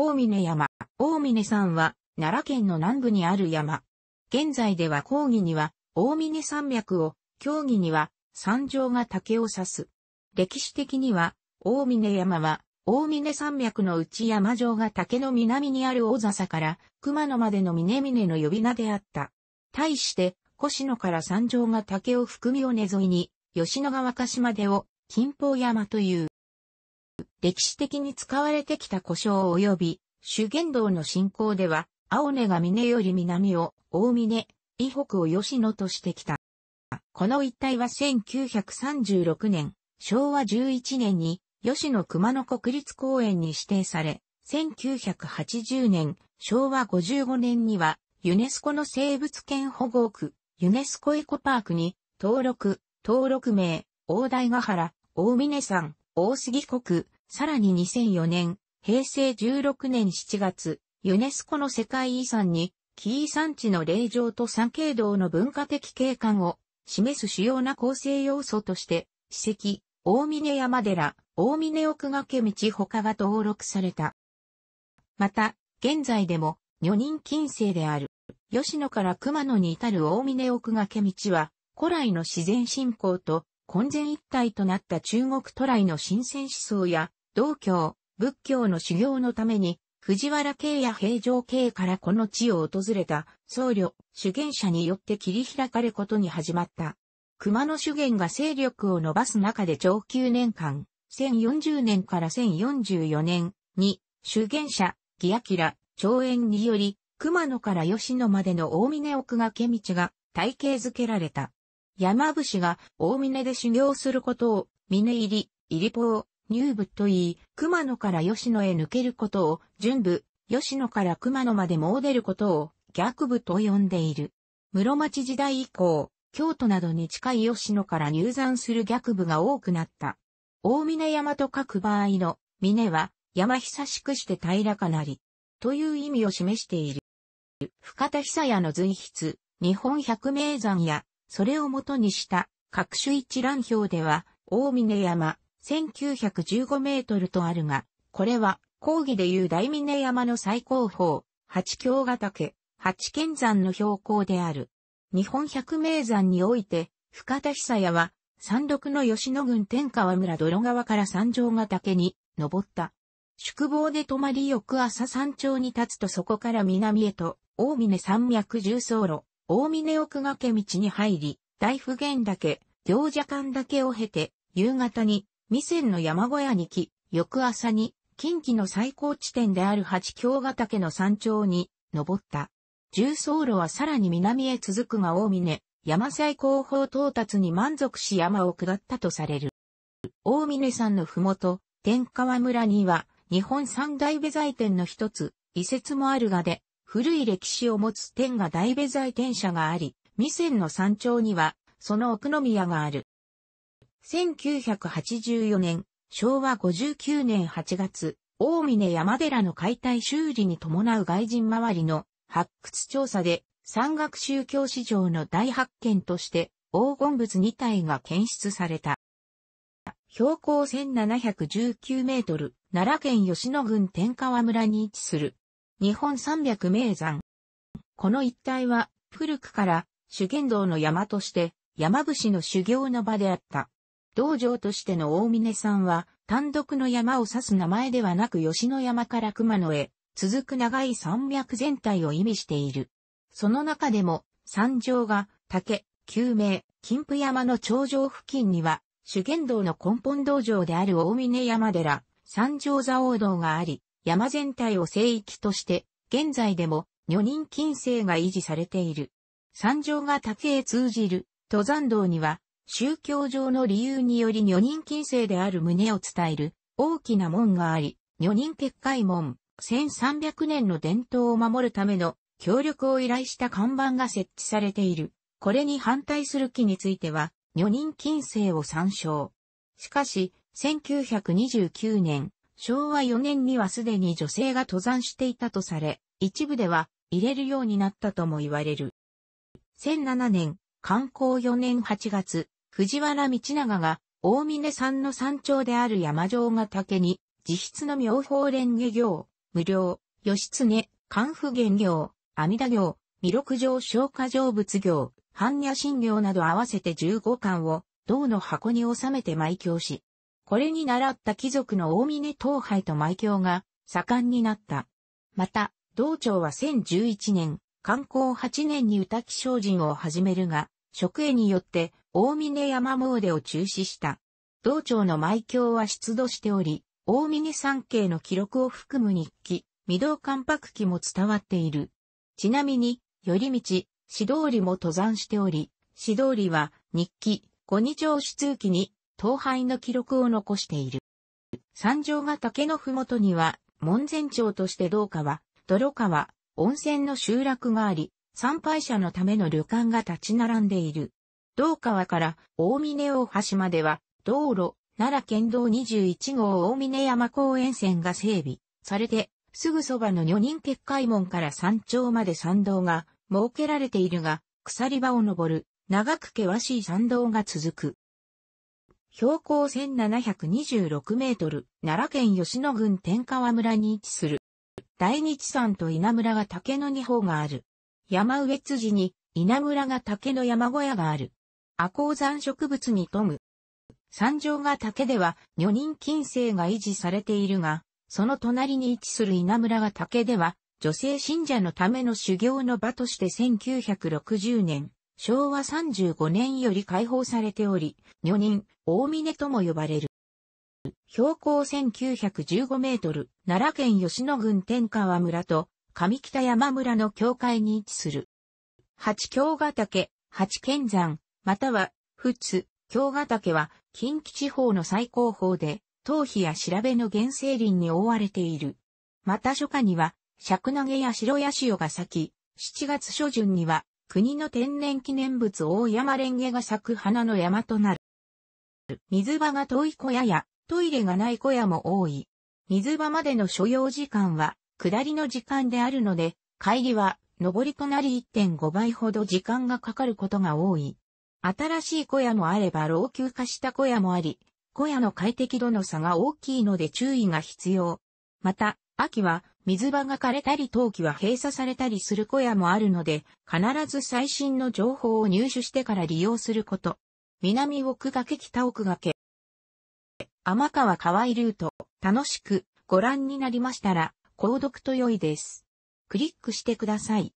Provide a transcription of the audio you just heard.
大峰山。大峰山は、奈良県の南部にある山。現在では講義には、大峰山脈を、競技には、山上が竹を指す。歴史的には、大峰山は、大峰山脈の内山城が竹の南にある大笹から熊野までの峰々の呼び名であった。対して、越野から山上が竹を含みを根沿いに、吉野川鹿島でを金峰山という。歴史的に使われてきた故障及び修験道の信仰では、青根が峰より南を、大峰、伊北を吉野としてきた。この一帯は1936年、昭和11年に、吉野熊野国立公園に指定され、1980年、昭和55年には、ユネスコの生物圏保護区、ユネスコエコパークに、登録、登録名、大台ヶ原、大峰山、大杉国、さらに2004年、平成16年7月、ユネスコの世界遺産に、紀伊山地の霊場と三景道の文化的景観を示す主要な構成要素として、史跡、大峰山寺、大峰奥掛道他が登録された。また、現在でも、女人近世である、吉野から熊野に至る大峰奥掛道は、古来の自然信仰と混然一体となった中国都来の新鮮思想や道教、仏教の修行のために、藤原系や平城系からこの地を訪れた僧侶、修験者によって切り開かれることに始まった。熊野修験が勢力を伸ばす中で上級年間、1040年から1044年に、修験者、義明、長園により、熊野から吉野までの大峰奥掛道が体系づけられた。山伏が大峰で修行することを、峰入り、入り坊、入部といい、熊野から吉野へ抜けることを、順部、吉野から熊野まで詣で出ることを、逆部と呼んでいる。室町時代以降、京都などに近い吉野から入山する逆部が多くなった。大峰山と書く場合の、峰は、山久しくして平らかなり、という意味を示している。深田久也の随筆、日本百名山や、それをもとにした、各種一覧表では、大峰山、1915メートルとあるが、これは、講義でいう大峰山の最高峰、八京ヶ岳、八剣山の標高である。日本百名山において、深田久屋は、山麓の吉野郡天川村泥川から山上ヶ岳に登った。宿坊で泊まり翌朝山頂に立つとそこから南へと、大峰山脈重走路、大峰奥掛道に入り、大普賢岳、行者間岳を経て、夕方に未線の山小屋に来、翌朝に、近畿の最高地点である八京ヶ岳の山頂に、登った。重走路はさらに南へ続くが大峰、山最高峰到達に満足し山を下ったとされる。大峰山のふもと、天川村には、日本三大部材店の一つ、遺説もあるがで、古い歴史を持つ天が大部材店舎があり、未線の山頂には、その奥宮がある。1984年、昭和59年8月、大峰山寺の解体修理に伴う外人周りの発掘調査で、山岳宗教史上の大発見として、黄金物2体が検出された。標高1719メートル、奈良県吉野郡天川村に位置する、日本三百名山。この一帯は、古くから、修験道の山として、山伏の修行の場であった。道場としての大峰さんは、単独の山を指す名前ではなく吉野山から熊野へ、続く長い山脈全体を意味している。その中でも、山上が、竹、救命、金峰山の頂上付近には、主験道の根本道場である大峰山寺、三条座王道があり、山全体を聖域として、現在でも、女人禁制が維持されている。山上が竹へ通じる、登山道には、宗教上の理由により女人禁制である旨を伝える大きな門があり、女人結界門、1300年の伝統を守るための協力を依頼した看板が設置されている。これに反対する木については、女人禁制を参照。しかし、1929年、昭和4年にはすでに女性が登山していたとされ、一部では入れるようになったとも言われる。2007年、観光4年8月、藤原道長が大峰山の山頂である山城ヶ岳に、自筆の妙法蓮華行、無料、義経、関府玄行、阿弥陀行、弥勒城昇華城、仏行、般若心行など合わせて15巻を、銅の箱に収めて埋経し、これに習った貴族の大峰東海と埋経が盛んになった。また、道長は1011年、観光8年に歌木精進を始めるが、職営によって大峰山詣を中止した。道庁の埋教は出土しており、大峰山系の記録を含む日記、御堂関白記も伝わっている。ちなみに、寄り道、指導理も登山しており、指導理は日記、五二条出記に、東廃の記録を残している。山上が竹のふもとには、門前町として道川、泥川、温泉の集落があり、参拝者のための旅館が立ち並んでいる。道川から大峰大橋までは、道路、奈良県道21号大峰山公園線が整備されて、すぐそばの女人結界門から山頂まで山道が設けられているが、鎖場を登る、長く険しい山道が続く。標高1726メートル、奈良県吉野郡天川村に位置する。大日山と稲村は竹の二方がある。山植辻に稲村が竹の山小屋がある。阿鉱山植物に富む。山上が竹では女人禁制が維持されているが、その隣に位置する稲村が竹では女性信者のための修行の場として1960年、昭和35年より解放されており、女人、大峰とも呼ばれる。標高1915メートル、奈良県吉野郡天川村と上北山村の境界に位置する。八京ヶ岳、八剣山、または、仏、京ヶ岳は近畿地方の最高峰で、頭皮や調べの原生林に覆われている。また初夏には、尺投げや白ヤシオが咲き、七月初旬には、国の天然記念物大山レンゲが咲く花の山となる。水場が遠い小屋やトイレがない小屋も多い。水場までの所要時間は下りの時間であるので、帰りは上りとなり1.5倍ほど時間がかかることが多い。新しい小屋もあれば老朽化した小屋もあり、小屋の快適度の差が大きいので注意が必要。また、秋は水場が枯れたり冬季は閉鎖されたりする小屋もあるので、必ず最新の情報を入手してから利用すること。南奥掛北奥掛天川河合ルート、楽しくご覧になりましたら、購読と良いです。クリックしてください。